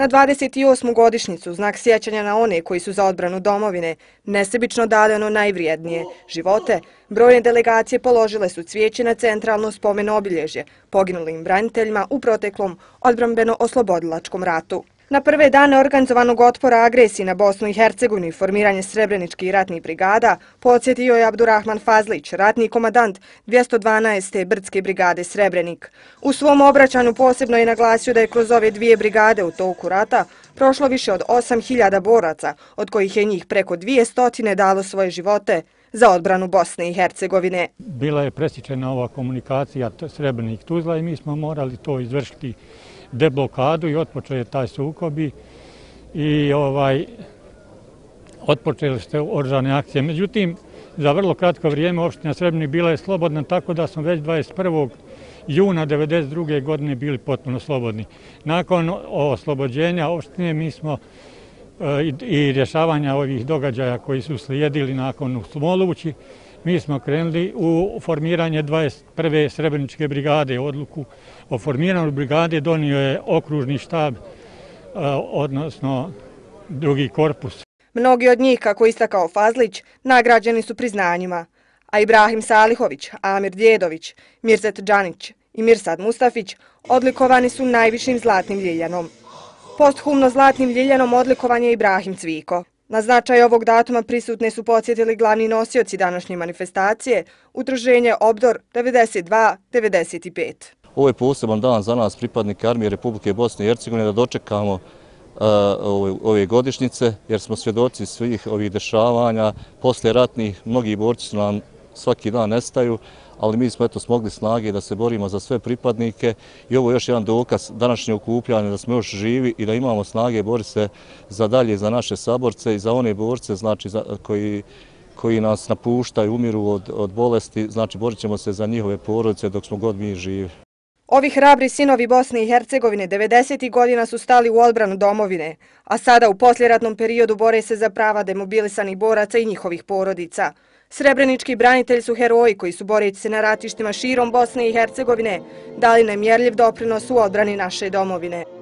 Na 28. godišnicu znak sjećanja na one koji su za odbranu domovine nesebično dali ono najvrijednije živote, brojne delegacije položile su cvijeće na centralno spomeno obilježje poginulim braniteljima u proteklom odbranbeno-oslobodilačkom ratu. Na prve dane organizovanog otpora agresiji na Bosnu i Hercegovini i formiranje Srebreničke i ratnih brigada podsjetio je Abdurrahman Fazlić, ratni komadant 212. Brdske brigade Srebrenik. U svom obraćanu posebno je naglasio da je kroz ove dvije brigade u toku rata prošlo više od 8000 boraca, od kojih je njih preko 200 dalo svoje živote, za odbranu Bosne i Hercegovine. Bila je presičena ova komunikacija Srebrnih Tuzla i mi smo morali to izvršiti deblokadu i otpočeo je taj sukob i ovaj, otpočeli ste oržane akcije. Međutim, za vrlo kratko vrijeme opština Srebrni bila je slobodna tako da smo već 21. juna 1992. godine bili potpuno slobodni. Nakon oslobođenja opštine mi smo i rješavanja ovih događaja koji su slijedili nakon u Smolovući, mi smo krenuli u formiranje 21. Srebrničke brigade. Odluku o formiranju brigade donio je okružni štab, e, odnosno drugi korpus. Mnogi od njih, kako istakao Fazlić, nagrađeni su priznanjima, a Ibrahim Salihović, Amir Djedović, Mirzet Đanić i Mirsad Mustafić odlikovani su najvišim zlatnim ljeljanom posthumno zlatnim ljiljanom odlikovanje Ibrahim Cviko. Na značaj ovog datuma prisutne su podsjetili glavni nosioci današnje manifestacije, utrženje Obdor 92-95. Ovo je poseban dan za nas, pripadnike Armije Republike Bosne i Hercegovine, da dočekamo e, ove godišnjice, jer smo svjedoci svih ovih dešavanja. Poslije ratnih, mnogi borci su nam svaki dan nestaju, ali mi smo eto smogli snage da se borimo za sve pripadnike i ovo je još jedan dokaz današnje okupljanje da smo još živi i da imamo snage bori se za dalje za naše saborce i za one borce znači za, koji koji nas napuštaju, umiru od, od bolesti, znači borit ćemo se za njihove porodice dok smo god mi živi. Ovi hrabri sinovi Bosne i Hercegovine 90. godina su stali u odbranu domovine, a sada u posljeratnom periodu bore se za prava demobilisanih boraca i njihovih porodica. Srebrenički branitelji su heroji koji su boreći se na ratištima širom Bosne i Hercegovine dali nemjerljiv doprinos u odbrani naše domovine.